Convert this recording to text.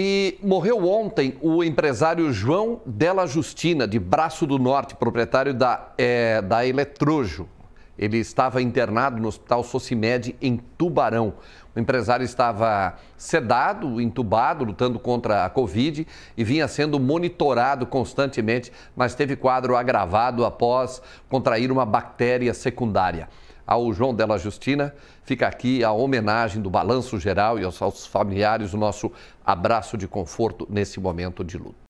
E morreu ontem o empresário João Della Justina, de Braço do Norte, proprietário da, é, da Eletrojo. Ele estava internado no Hospital Socimed em Tubarão. O empresário estava sedado, entubado, lutando contra a Covid e vinha sendo monitorado constantemente, mas teve quadro agravado após contrair uma bactéria secundária. Ao João Della Justina, fica aqui a homenagem do Balanço Geral e aos familiares, o nosso abraço de conforto nesse momento de luto.